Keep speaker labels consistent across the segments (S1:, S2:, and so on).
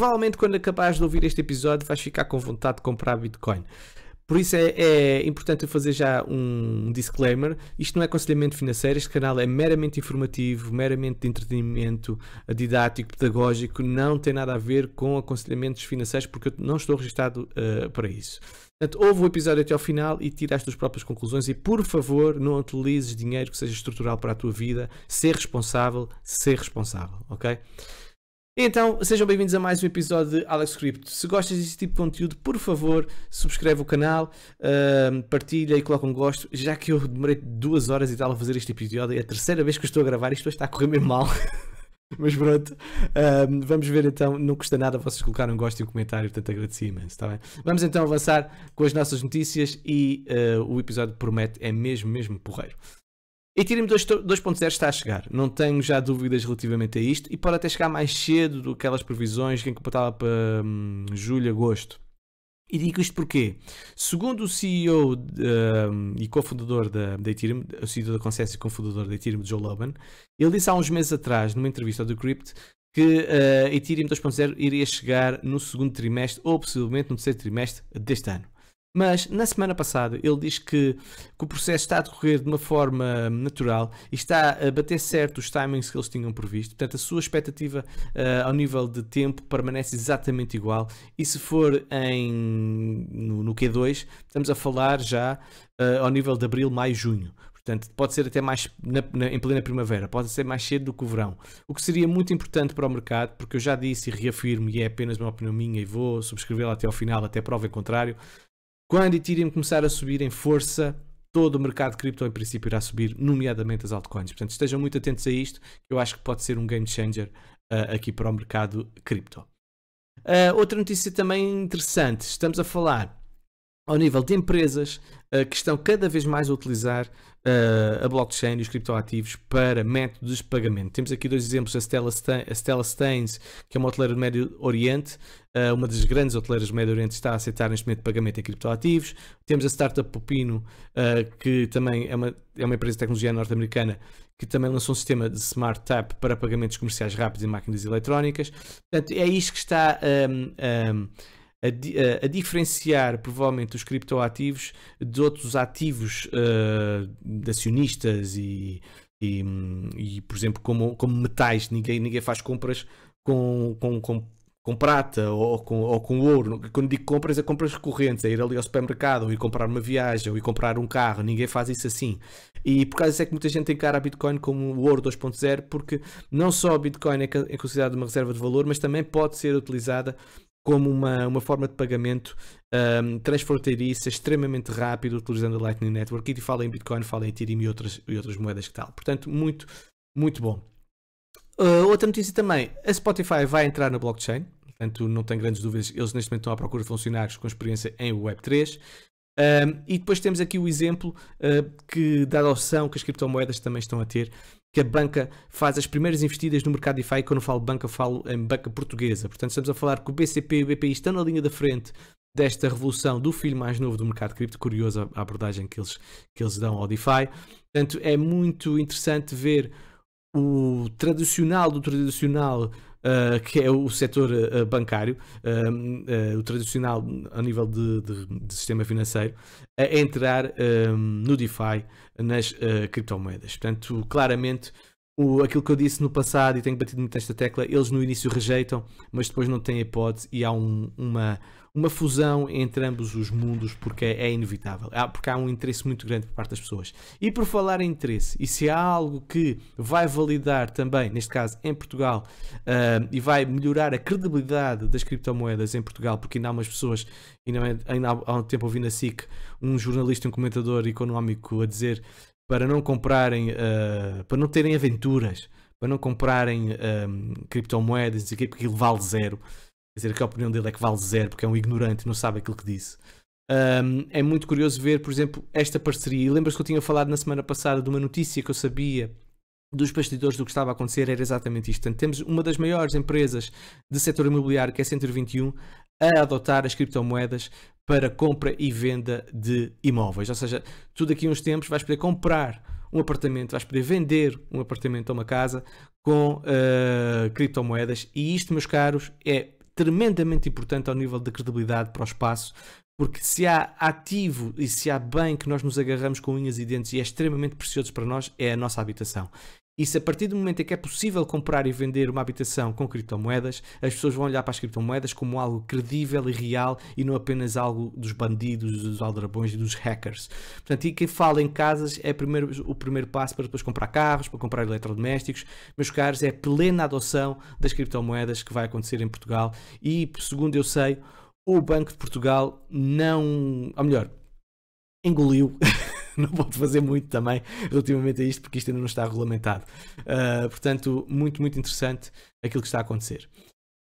S1: provavelmente quando acabares de ouvir este episódio vais ficar com vontade de comprar Bitcoin. Por isso é, é, importante fazer já um disclaimer. Isto não é aconselhamento financeiro, este canal é meramente informativo, meramente de entretenimento, eh, didático, pedagógico, não tem nada a ver com aconselhamentos financeiros, porque eu não estou registado uh, para isso. Portanto, ouve o episódio até ao final e tira as tuas próprias conclusões e, por favor, não utilizes dinheiro que seja estrutural para a tua vida. Ser responsável, ser responsável, ok? Então, sejam bem-vindos a mais um episódio de Alex Crypto. Se gostas deste tipo de conteúdo, por favor, subscreve o canal, uh, partilha e coloca um gosto. Já que eu demorei duas horas e tal a fazer este episódio, é a terceira vez que estou a gravar, isto está a correr mesmo mal. Mas pronto, vamos ver então. Não custa nada vocês colocarem um gosto e um comentário, portanto agradeço imenso, está bem? Vamos então avançar com as nossas notícias e uh, o episódio promete, é mesmo, mesmo porreiro. Ethereum 2.0 está a chegar, não tenho já dúvidas relativamente a isto e pode até chegar mais cedo do que aquelas previsões que encapotava para hum, julho, agosto. E digo isto porque, segundo o CEO de, um, e cofundador da, da Ethereum, o CEO da Concessia e cofundador da Ethereum, Joe Loban, ele disse há uns meses atrás, numa entrevista ao The Crypt, que uh, Ethereum 2.0 iria chegar no segundo trimestre ou possivelmente no terceiro trimestre deste ano. Mas na semana passada ele diz que, que o processo está a decorrer de uma forma natural e está a bater certo os timings que eles tinham previsto. Portanto, a sua expectativa uh, ao nível de tempo permanece exatamente igual. E se for em, no, no Q2, estamos a falar já uh, ao nível de abril, maio, junho. Portanto, pode ser até mais na, na, em plena primavera, pode ser mais cedo do que o verão. O que seria muito importante para o mercado, porque eu já disse e reafirmo, e é apenas uma opinião minha e vou subscrevê-la até ao final, até prova em contrário, quando Ethereum começar a subir em força, todo o mercado de cripto em princípio irá subir, nomeadamente as altcoins. Portanto, estejam muito atentos a isto, que eu acho que pode ser um game changer uh, aqui para o mercado cripto. Uh, outra notícia também interessante, estamos a falar ao nível de empresas uh, que estão cada vez mais a utilizar uh, a blockchain e os criptoativos para métodos de pagamento. Temos aqui dois exemplos: a Stella, Stein, a Stella Stains, que é uma hoteleira do Médio Oriente, uh, uma das grandes hoteleiras do Médio Oriente, está a aceitar neste momento pagamento em criptoativos. Temos a startup Popino, que também é uma, é uma empresa de tecnologia norte-americana que também lançou um sistema de Smart Tap para pagamentos comerciais rápidos em máquinas eletrónicas. Portanto, é isto que está. Um, ehm, um, ehm, a, a, a diferenciar provavelmente os criptoativos de outros ativos uh, acionistas e, e, e, por exemplo, como, como metais, ninguém, ninguém faz compras com, com, com com prata ou com, ou com ouro. Quando digo compras, é compras recorrentes, é ir ali ao supermercado, ou ir comprar uma viagem, ou ir comprar um carro, ninguém faz isso assim. E por causa disso é que muita gente encara a Bitcoin como o ouro 2.0, porque não só a Bitcoin é, é considerada uma reserva de valor, mas também pode ser utilizada como uma, uma forma de pagamento um, transfronteiriça, extremamente rápido, utilizando a Lightning Network. E fala em Bitcoin, fala em Ethereum e outras, e outras moedas que tal. Portanto, muito, muito bom. Uh, outra notícia também, a Spotify vai entrar na blockchain, portanto não tenho grandes dúvidas, eles neste momento estão à procura de funcionários com experiência em Web3. Um, e depois temos aqui o exemplo uh, que, da adoção que as criptomoedas também estão a ter, que a banca faz as primeiras investidas no mercado DeFi. Quando falo banca, falo em banca portuguesa. Portanto, estamos a falar que o BCP e o BPI estão na linha da frente desta revolução do filho mais novo do mercado cripto. Curiosa a abordagem que eles, que eles dão ao DeFi. Portanto, é muito interessante ver o tradicional do tradicional Uh, que é o setor uh, bancário, uh, o tradicional a nível de, de, de sistema financeiro, a entrar no DeFi, nas criptomoedas. Portanto, claramente, o, aquilo que eu disse no passado, e tenho batido muito esta tecla, eles no início rejeitam, mas depois não têm hipótese e há um, uma uma fusão entre ambos os mundos, porque é inevitável, porque há um interesse muito grande por parte das pessoas. E por falar em interesse, e se há algo que vai validar também, neste caso em Portugal, uh, e vai melhorar a credibilidade das criptomoedas em Portugal, porque ainda há umas pessoas, ainda, é, ainda há, há um tempo ouvi na SIC um jornalista, um comentador económico a dizer para não comprarem, uh, para não terem aventuras, para não comprarem um, ah, criptomoedas, porque aquilo vale zero. Quer dizer, que a opinião dele é que vale zero, porque é um ignorante, não sabe aquilo que disse. Um, é muito curioso ver, por exemplo, esta parceria. E lembras que eu tinha falado na semana passada de uma notícia que eu sabia dos bastidores do que estava a acontecer era exatamente isto. Portanto, temos uma das maiores empresas de setor imobiliário, que é a 121, a adotar as criptomoedas para compra e venda de imóveis. Ou seja, tu daqui a uns tempos vais poder comprar um apartamento, vais poder vender um apartamento ou uma casa com uh, criptomoedas. E isto, meus caros, é tremendamente importante ao nível da credibilidade para o espaço, porque se há ativo e se há bem que nós nos agarramos com unhas e dentes e é extremamente precioso para nós, é a nossa habitação. E se a partir do momento em que é possível comprar e vender uma habitação com criptomoedas, as pessoas vão olhar para as criptomoedas como algo credível e real e não apenas algo dos bandidos, dos aldrabões e dos hackers. Portanto, e quem fala em casas é primeiro, o primeiro passo para depois comprar carros, para comprar eletrodomésticos. Meus caros, é a plena adoção das criptomoedas que vai acontecer em Portugal e, segundo eu sei, o Banco de Portugal não. Ou melhor, engoliu não pode fazer muito também relativamente a isto, porque isto ainda não está regulamentado. Uh, portanto, muito, muito interessante aquilo que está a acontecer.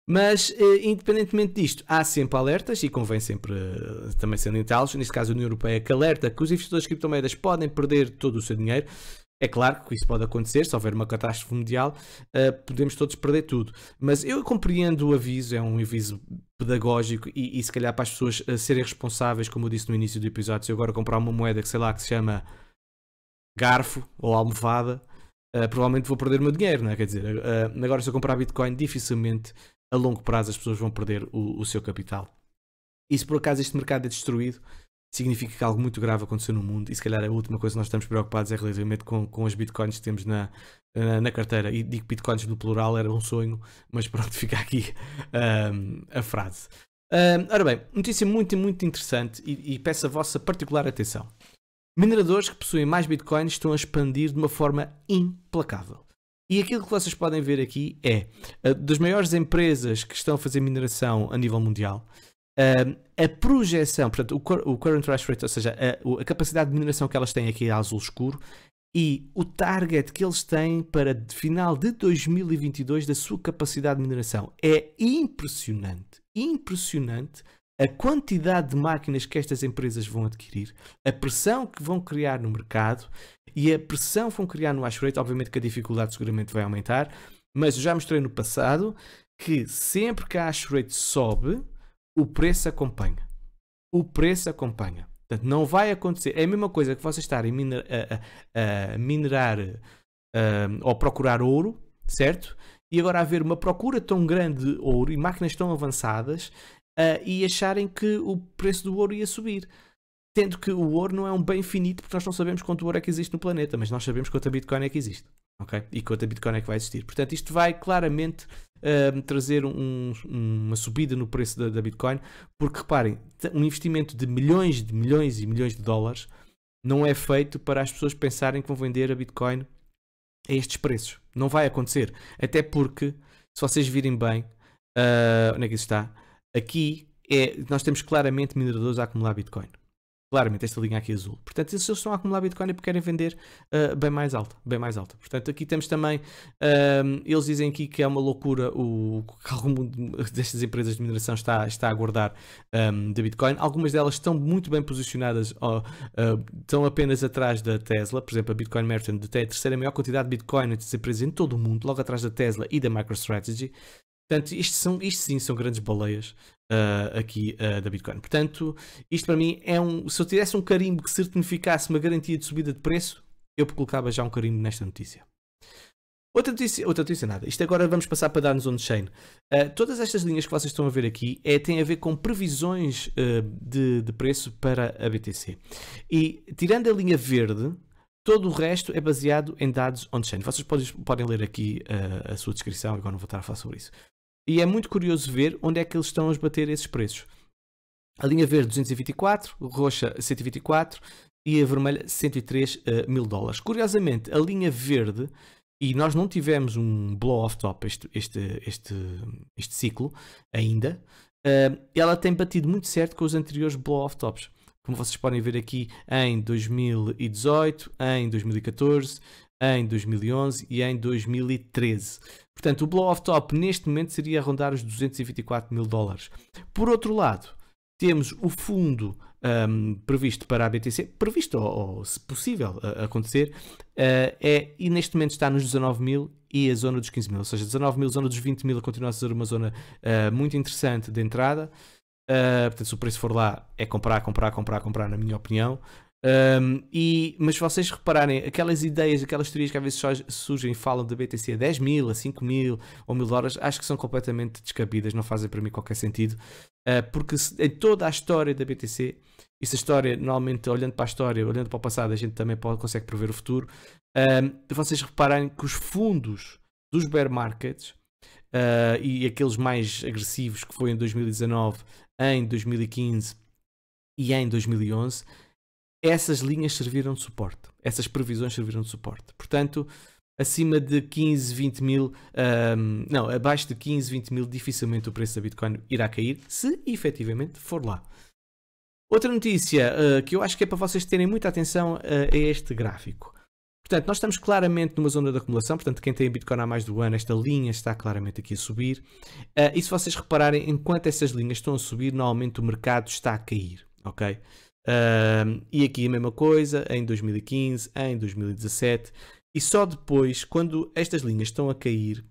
S1: Mas, eh, independentemente disto, há sempre alertas e convém sempre eh, também salientá-los. Neste caso, a União Europeia que alerta que os investidores de criptomoedas podem perder todo o seu dinheiro. É claro que isso pode acontecer, se houver uma catástrofe mundial, uh, podemos todos perder tudo. Mas eu compreendo o aviso, é um aviso pedagógico e, e se calhar para as pessoas uh, serem responsáveis, como eu disse no início do episódio, se eu agora comprar uma moeda que sei lá que se chama garfo ou almofada, uh, provavelmente vou perder o meu dinheiro, não é? Quer dizer, agora se eu comprar Bitcoin, dificilmente a longo prazo as pessoas vão perder o, o seu capital. E se por acaso este mercado é destruído, significa que algo muito grave aconteceu no mundo e se calhar a última coisa que nós estamos preocupados é relativamente com, com os bitcoins que temos na, na, carteira. E digo bitcoins no plural, era um sonho, mas pronto, fica aqui um, a frase. Um, ora bem, notícia muito, muito interessante e, e peço a vossa particular atenção. Mineradores que possuem mais bitcoins estão a expandir de uma forma implacável. E aquilo que vocês podem ver aqui é ah, das maiores empresas que estão a fazer mineração a nível mundial a projeção, portanto, o, o current hash rate, ou seja, a, a, capacidade de mineração que elas têm aqui é azul escuro, e o target que eles têm para final de 2022 da sua capacidade de mineração. É impressionante, impressionante a quantidade de máquinas que estas empresas vão adquirir, a pressão que vão criar no mercado e a pressão que vão criar no hash rate. Obviamente que a dificuldade seguramente vai aumentar, mas eu já mostrei no passado que sempre que a hash rate sobe, o preço acompanha. O preço acompanha. Portanto, não vai acontecer. É a mesma coisa que vocês estarem miner, a, a, a minerar hum, ou procurar ouro, certo? E agora haver uma procura tão grande de ouro e máquinas tão avançadas ah, e acharem que o preço do ouro ia subir. Tendo que o ouro não é um bem finito, porque nós não sabemos quanto ouro é que existe no planeta, mas nós sabemos quanta Bitcoin é que existe. Okay? E quanta Bitcoin é que vai existir. Portanto, isto vai claramente Ehm, trazer um, uma subida no preço da, da Bitcoin, porque reparem, um investimento de milhões de milhões e milhões de dólares não é feito para as pessoas pensarem que vão vender a Bitcoin a estes preços. Não vai acontecer. Até porque, se vocês virem bem, uh, onde é que isso está? Aqui é, nós temos claramente mineradores a acumular Bitcoin claramente esta linha aqui é azul. Portanto, eles estão a acumular Bitcoin porque querem vender uh, bem mais alto, bem mais alto. Portanto, aqui temos também, uh, eles dizem aqui que é uma loucura o que alguma destas empresas de mineração está, está a guardar um, ah, da Bitcoin. Algumas delas estão muito bem posicionadas, uh, estão apenas atrás da Tesla, por exemplo, a Bitcoin Merchant tem a terceira maior quantidade de Bitcoin entre as empresas em todo o mundo, logo atrás da Tesla e da MicroStrategy. Portanto, isto, são, isto sim são grandes baleias uh, aqui uh, da Bitcoin. Portanto, isto para mim é um. Se eu tivesse um carimbo que certificasse uma garantia de subida de preço, eu colocava já um carimbo nesta notícia. Outra notícia, outra notícia nada. Isto agora vamos passar para dar-nos on-chain. Uh, todas estas linhas que vocês estão a ver aqui é, têm a ver com previsões uh, de, de, preço para a BTC. E tirando a linha verde, todo o resto é baseado em dados on-chain. Vocês podem, podem ler aqui uh, a sua descrição, agora não vou estar a falar sobre isso e é muito curioso ver onde é que eles estão a bater esses preços. A linha verde 224, roxa 124 e a vermelha 103 uh, eh, mil dólares. Curiosamente, a linha verde, e nós não tivemos um blow-off top este, este, este, este ciclo ainda, uh, ela tem batido muito certo com os anteriores blow-off tops. Como vocês podem ver aqui em 2018, em 2014, em 2011 e em 2013. Portanto, o blow-off top neste momento seria rondar os 224 mil dólares. Por outro lado, temos o fundo um, previsto para a BTC, previsto ou, ou se possível uh, acontecer, uh, é, e neste momento está nos 19 mil e a zona dos 15 mil, ou seja, 19 mil, zona dos 20 mil continua a ser uma zona uh, muito interessante de entrada. Eh, portanto, se o preço for lá, é comprar, comprar, comprar, comprar, na minha opinião. Um, e, mas se vocês repararem, aquelas ideias, aquelas teorias que às vezes surgem e falam de BTC a 10 mil, a 5 mil ou mil dólares, acho que são completamente descabidas, não fazem para mim qualquer sentido, uh, porque se, em toda a história da BTC, a história, normalmente olhando para a história, olhando para o passado, a gente também pode, consegue prever o futuro. Um, vocês repararem que os fundos dos bear markets uh, e aqueles mais agressivos que foi em 2019, em 2015 e em 2011 essas linhas serviram de suporte. Essas previsões serviram de suporte. Portanto, acima de 15, 20 mil, um, não, abaixo de 15, 20 mil, dificilmente o preço da Bitcoin irá cair, se efetivamente for lá. Outra notícia uh, que eu acho que é para vocês terem muita atenção uh, é este gráfico. Portanto, nós estamos claramente numa zona de acumulação, portanto, quem tem Bitcoin há mais de um ano, esta linha está claramente aqui a subir. Uh, e se vocês repararem, enquanto essas linhas estão a subir, normalmente o mercado está a cair, ok? e aqui a mesma coisa, em 2015, em 2017. E só depois, quando estas linhas estão a cair,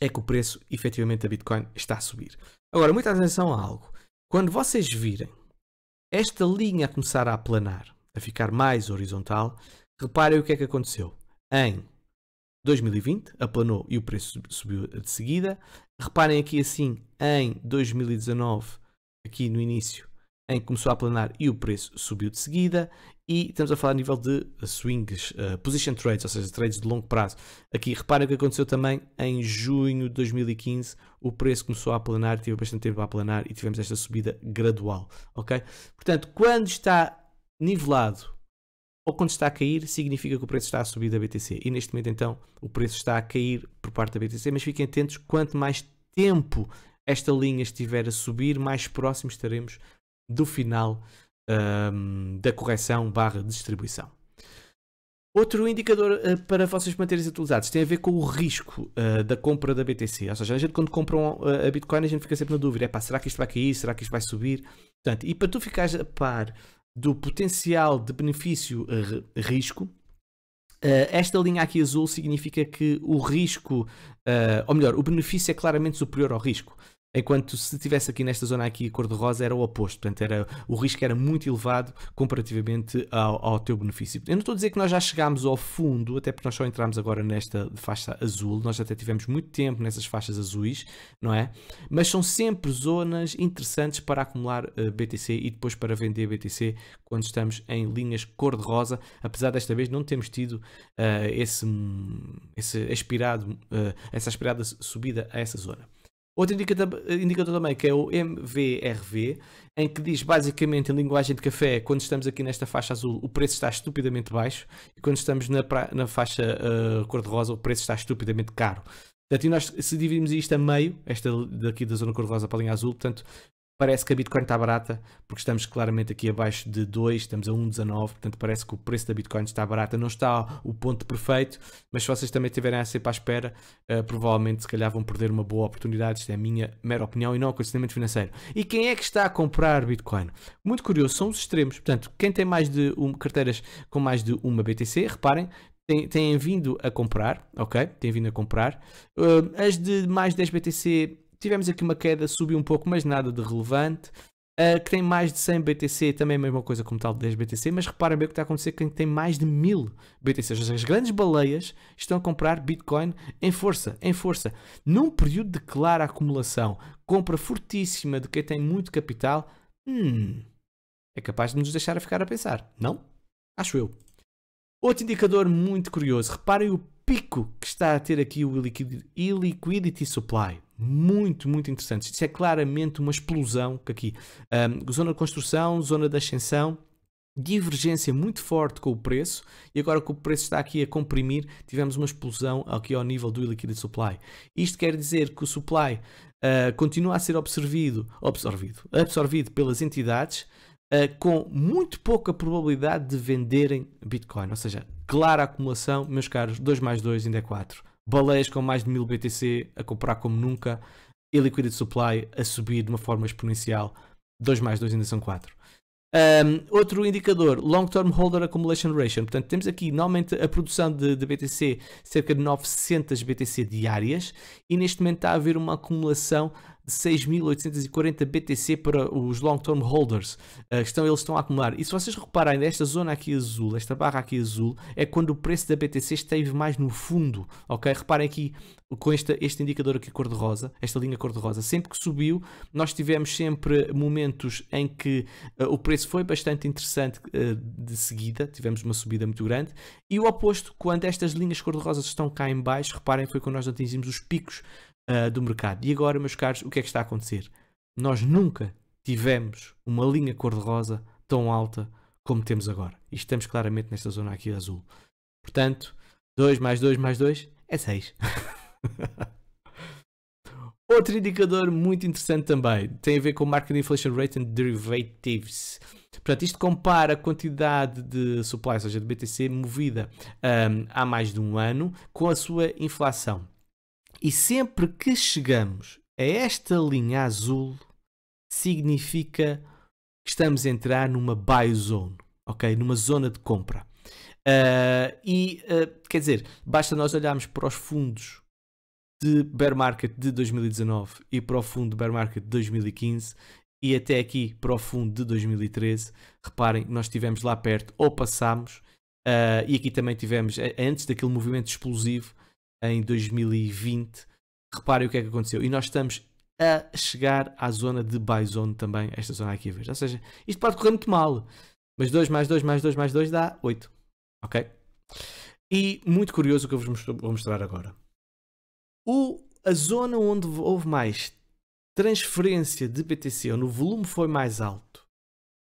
S1: é que o preço efetivamente da Bitcoin está a subir. Agora, muita atenção a algo. Quando vocês virem esta linha a começar a planar, a ficar mais horizontal, reparem o que é que aconteceu. Em 2020 aplanou e o preço subiu de seguida. Reparem aqui assim, em 2019, aqui no início, em que começou a planar e o preço subiu de seguida. E estamos a falar a nível de eh, swings, uh, position trades, ou seja, trades de longo prazo. Aqui reparem o que aconteceu também em junho de 2015, o preço começou a planar, teve bastante tempo a planar e tivemos esta subida gradual, ok? Portanto, quando está nivelado ou quando está a cair, significa que o preço está a subir da BTC. E neste momento, então, o preço está a cair por parte da BTC, mas fiquem atentos, quanto mais tempo esta linha estiver a subir, mais próximo estaremos do final um, da correção barra distribuição. Outro indicador uh, para vocês manterem atualizados tem a ver com o risco uh, da compra da BTC. Ou seja, a gente quando compra um, uh, a Bitcoin a gente fica sempre na dúvida, Epá, será que isto vai cair, será que isto vai subir? Portanto, e para tu ficares a par do potencial de benefício risco, esta linha aqui azul significa que o risco, ou melhor, o benefício é claramente superior ao risco. Enquanto se estivesse aqui nesta zona aqui, a cor de rosa era o oposto, portanto era, o risco era muito elevado comparativamente ao, ao teu benefício. Eu não estou a dizer que nós já chegámos ao fundo, até porque nós só entramos agora nesta faixa azul, nós até tivemos muito tempo nessas faixas azuis, não é? Mas são sempre zonas interessantes para acumular eh, BTC e depois para vender BTC quando estamos em linhas cor de rosa, apesar desta vez não termos tido uh, esse, esse aspirado, uh, essa aspirada subida a essa zona. Outro indicador, eh, indicador, também que é o MVRV, em que diz basicamente em linguagem de café, quando estamos aqui nesta faixa azul, o preço está estupidamente baixo, e quando estamos na, na faixa uh, cor-de-rosa, o preço está estupidamente caro. Portanto, nós, se dividimos isto a meio, esta daqui da zona cor-de-rosa para a linha azul, portanto, parece que a Bitcoin está barata, porque estamos claramente aqui abaixo de 2, estamos a 1,19, portanto parece que o preço da Bitcoin está barata, não está o ponto perfeito, mas se vocês também estiverem a para a espera, uh, provavelmente se calhar vão perder uma boa oportunidade, isto é a minha mera opinião e não conhecimento financeiro. E quem é que está a comprar Bitcoin? Muito curioso, são os extremos, portanto quem tem mais de um, carteiras com mais de uma BTC, reparem, têm, vindo a comprar, ok? Têm vindo a comprar. Uh, as de mais 10 BTC Tivemos aqui uma queda, subiu um pouco, mas nada de relevante. Uh, que tem mais de 100 BTC, também a mesma coisa como tal de 10 BTC, mas repare bem o que está a acontecer quem tem mais de 1000 BTC. Ou seja, as grandes baleias estão a comprar Bitcoin em força, em força. Num período de clara acumulação, compra fortíssima de quem tem muito capital, hum, é capaz de nos deixar a ficar a pensar, não? Acho eu. Outro indicador muito curioso, reparem o pico que está a ter aqui o illiquidity supply muito, muito interessantes. Isso é claramente uma explosão que aqui. Um, zona de construção, zona de ascensão, divergência muito forte com o preço e agora que o preço está aqui a comprimir, tivemos uma explosão aqui ao nível do illiquid supply. Isto quer dizer que o supply uh, continua a ser absorvido, absorvido, absorvido pelas entidades uh, com muito pouca probabilidade de venderem Bitcoin, ou seja, clara acumulação, meus caros, 2 mais 2 ainda é 4 baleias com mais de 1000 BTC a comprar como nunca, e liquidity supply a subir de uma forma exponencial. 2 mais 2 ainda são 4. Um, outro indicador, Long Term Holder Accumulation Ratio. Portanto, temos aqui normalmente a produção de, de, BTC cerca de 900 BTC diárias e neste momento está a haver uma acumulação de 6.840 BTC para os long-term holders. Uh, estão, eles estão a acumular. E se vocês repararem, nesta zona aqui azul, esta barra aqui azul, é quando o preço da BTC esteve mais no fundo, ok? Reparem aqui com esta, este indicador aqui cor-de-rosa, esta linha cor-de-rosa, sempre que subiu, nós tivemos sempre momentos em que uh, o preço foi bastante interessante uh, de seguida, tivemos uma subida muito grande, e o oposto, quando estas linhas cor-de-rosa estão cá em baixo, reparem, foi quando nós atingimos os picos uh, do mercado. E agora, meus caros, o que é que está a acontecer? Nós nunca tivemos uma linha cor-de-rosa tão alta como temos agora. E estamos claramente nesta zona aqui azul. Portanto, 2 mais 2 mais 2 é 6. Outro indicador muito interessante também tem a ver com o Market Inflation Rate and Derivatives. Portanto, isto compara a quantidade de supply, ou seja, de BTC, movida um, ah, há mais de um ano com a sua inflação. E sempre que chegamos a esta linha azul, significa que estamos a entrar numa buy zone, ok? Numa zona de compra. Uh, e, uh, quer dizer, basta nós olharmos para os fundos de bear market de 2019 e para o fundo de bear market de 2015 e até aqui para o fundo de 2013, reparem, nós estivemos lá perto ou passámos uh, ah, e aqui também tivemos, antes daquele movimento explosivo, em 2020. Reparem o que é que aconteceu. E nós estamos a chegar à zona de buy zone também, esta zona aqui. Veja. Ou seja, isto pode correr muito mal. Mas 2 mais 2 mais 2 mais 2 dá 8. Ok? E muito curioso o que eu vos vou mostrar agora. O, a zona onde houve mais transferência de BTC, onde o volume foi mais alto,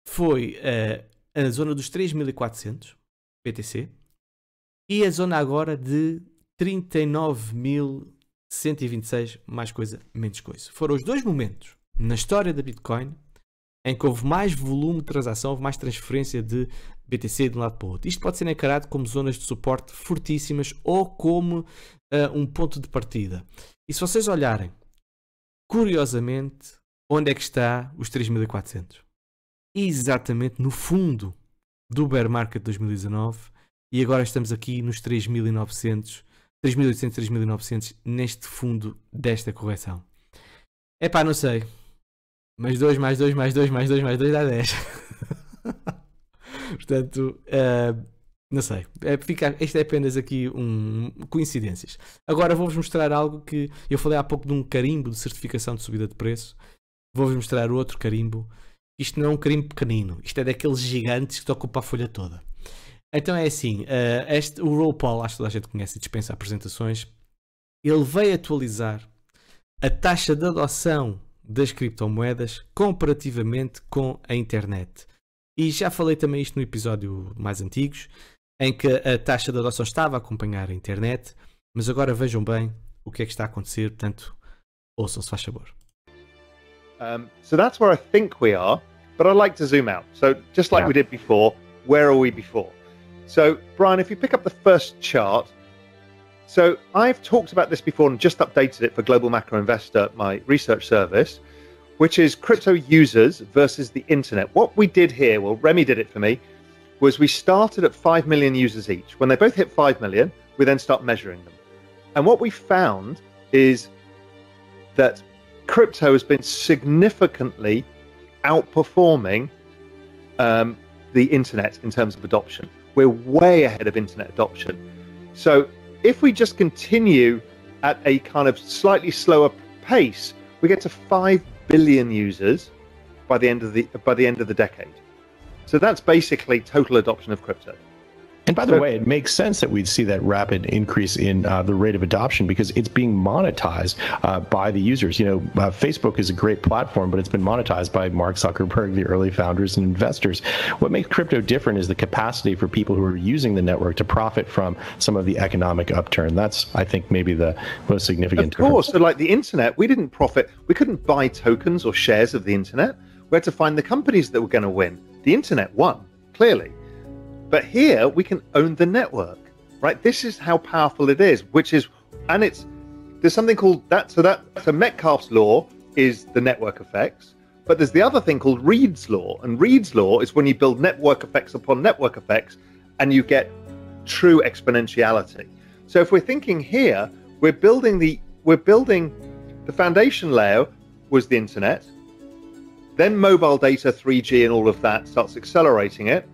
S1: foi uh, a zona dos 3.400 BTC e a zona agora de 39.126 mais coisa, menos coisa. Foram os dois momentos na história da Bitcoin em que houve mais volume de transação, houve mais transferência de BTC de um lado para o outro. Isto pode ser encarado como zonas de suporte fortíssimas ou como uh, um ponto de partida. E se vocês olharem, curiosamente, onde é que está os 3.400? Exatamente no fundo do bear market 2019 e agora estamos aqui nos 3.900 2.800, 3.900 neste fundo desta correção. É pá, não sei. mais 2 mais 2 mais 2 mais 2 mais 2 dá 10. Portanto, uh, não sei. É, fica, isto é apenas aqui um, coincidências. Agora vou-vos mostrar algo que eu falei há pouco de um carimbo de certificação de subida de preço. Vou-vos mostrar outro carimbo. Isto não é um carimbo pequenino. Isto é daqueles gigantes que te ocupa a folha toda. Então é assim, uh, este, o Roll Paul, acho que toda a gente conhece e dispensa apresentações, ele veio atualizar a taxa de adoção das criptomoedas comparativamente com a internet. E já falei também isto no episódio mais antigos, em que a taxa de adoção estava a acompanhar a internet, mas agora vejam bem o que é que está a acontecer, portanto, ouçam se faz favor.
S2: Um, so that's where I think we are, but I'd like to zoom out. So just like yeah. we did before, where are we before? So, Brian, if you pick up the first chart, so I've talked about this before and just updated it for Global Macro Investor, my research service, which is crypto users versus the internet. What we did here, well, Remy did it for me, was we started at 5 million users each. When they both hit 5 million, we then start measuring them. And what we found is that crypto has been significantly outperforming um, the internet in terms of adoption. We're way ahead of internet adoption. So if we just continue at a kind of slightly slower pace, we get to five billion users by the end of the by the end of the decade. So that's basically total adoption of crypto. And by the but, way, it makes sense that we'd see that rapid increase in uh, the rate of adoption because it's being monetized uh, by the users. You know, uh, Facebook is a great platform, but it's been monetized by Mark Zuckerberg, the early founders and investors. What makes crypto different is the capacity for people who are using the network to profit from some of the economic upturn. That's, I think, maybe the most significant. Of course, so like the internet, we didn't profit. We couldn't buy tokens or shares of the internet. We had to find the companies that were going to win. The internet won clearly. But here we can own the network, right? This is how powerful it is, which is, and it's, there's something called that. So that, so Metcalfe's law is the network effects, but there's the other thing called Reed's law. And Reed's law is when you build network effects upon network effects and you get true exponentiality. So if we're thinking here, we're building the, we're building the foundation layer was the internet. Then mobile data, 3G, and all of that starts accelerating it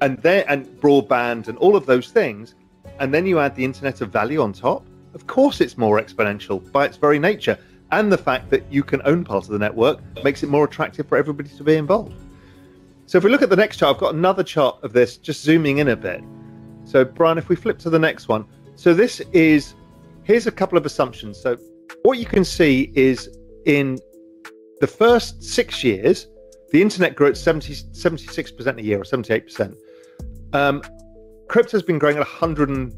S2: and there and broadband and all of those things, and then you add the Internet of Value on top. Of course, it's more exponential by its very nature, and the fact that you can own part of the network makes it more attractive for everybody to be involved. So, if we look at the next chart, I've got another chart of this, just zooming in a bit. So, Brian, if we flip to the next one, so this is here's a couple of assumptions. So, what you can see is in the first six years, the internet grew at 70, 76% a year or 78%. Um, crypto's been growing at 117%.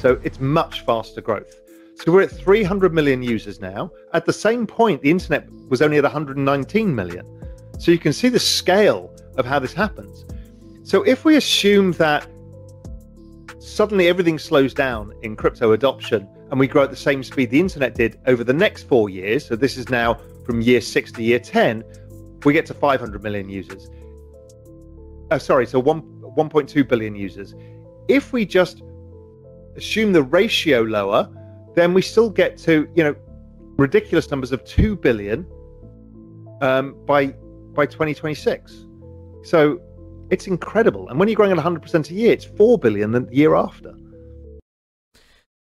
S2: So it's much faster growth. So we're at 300 million users now. At the same point, the internet was only at 119 million. So you can see the scale of how this happens. So if we assume that suddenly everything slows down in crypto adoption and we grow at the same speed the internet did over the next four years, so this is now from year six to year 10, we get to 500 million users oh, sorry, so one 1.2 billion users. If we just assume the ratio lower, then we still get to you know ridiculous numbers of two billion um, by by 2026. So it's incredible. And when you're growing at 100% a year, it's four billion the year after.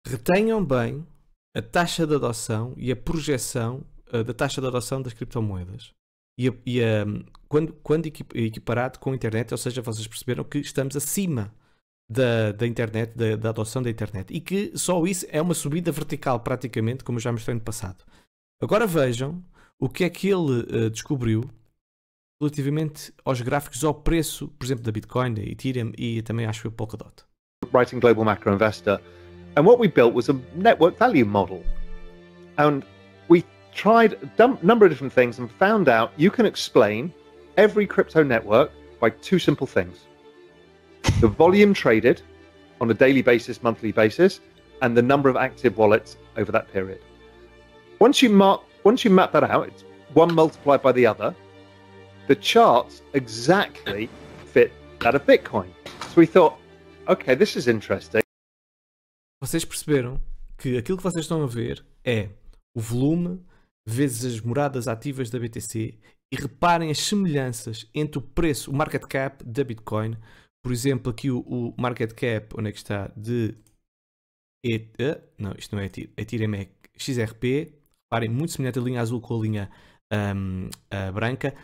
S1: Retenham um bem a taxa de adoção e a projeção uh, da taxa de adoção das criptomoedas e a, e a quando, quando equiparado com a internet, ou seja, vocês perceberam que estamos acima da, da internet, da, da, adoção da internet. E que só isso é uma subida vertical, praticamente, como eu já mostrei no passado. Agora vejam o que é que ele uh, descobriu relativamente aos gráficos ao preço, por exemplo, da Bitcoin, da Ethereum e também acho que o Polkadot.
S2: Writing Global Macro Investor, and what we built was a network value model. And we tried a number of different things and found out you can explain every crypto network by two simple things the volume traded on a daily basis, monthly basis, and the number of active wallets over that period. Once you mark, once you map that out, it's one multiplied by the other. The charts exactly fit that of Bitcoin. So we thought, okay, this is interesting.
S1: Vocês perceberam que aquilo que vocês estão a ver é o volume vezes as moradas ativas da BTC e reparem as semelhanças entre o preço, o market cap da Bitcoin. Por exemplo, aqui o, o market cap, onde é que está? De. Et, não, isto não é Ethereum, é XRP. Reparem, muito semelhante a linha azul com a linha um, branca.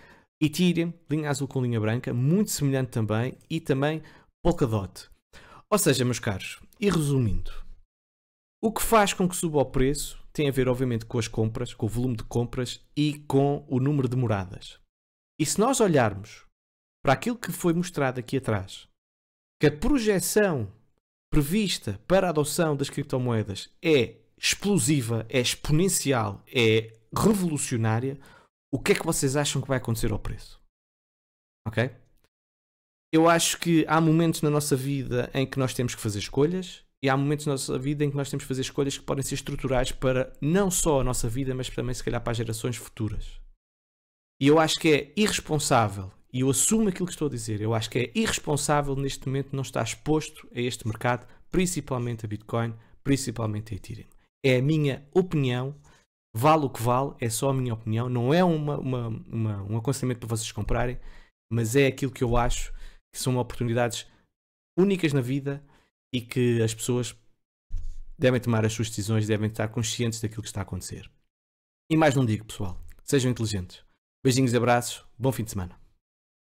S1: Ethereum, linha azul com linha branca, muito semelhante também. E também Polkadot. Ou seja, meus caros, e resumindo, o que faz com que suba o preço tem a ver, obviamente, com as compras, com o volume de compras e com o número de moradas. E se nós olharmos para aquilo que foi mostrado aqui atrás, que a projeção prevista para a adoção das criptomoedas é explosiva, é exponencial, é revolucionária, o que é que vocês acham que vai acontecer ao preço? Ok? Eu acho que há momentos na nossa vida em que nós temos que fazer escolhas e há momentos na nossa vida em que nós temos que fazer escolhas que podem ser estruturais para não só a nossa vida, mas também, se calhar, para as gerações futuras. E eu acho que é irresponsável, e eu assumo aquilo que estou a dizer, eu acho que é irresponsável neste momento não estar exposto a este mercado, principalmente a Bitcoin, principalmente a Ethereum. É a minha opinião, vale o que vale, é só a minha opinião, não é uma, uma, uma um aconselhamento para vocês comprarem, mas é aquilo que eu acho que são oportunidades únicas na vida e que as pessoas devem tomar as suas decisões, devem estar conscientes daquilo que está a acontecer. E mais não digo, pessoal. Sejam inteligentes. Beijinhos, abraços, bom fim de semana.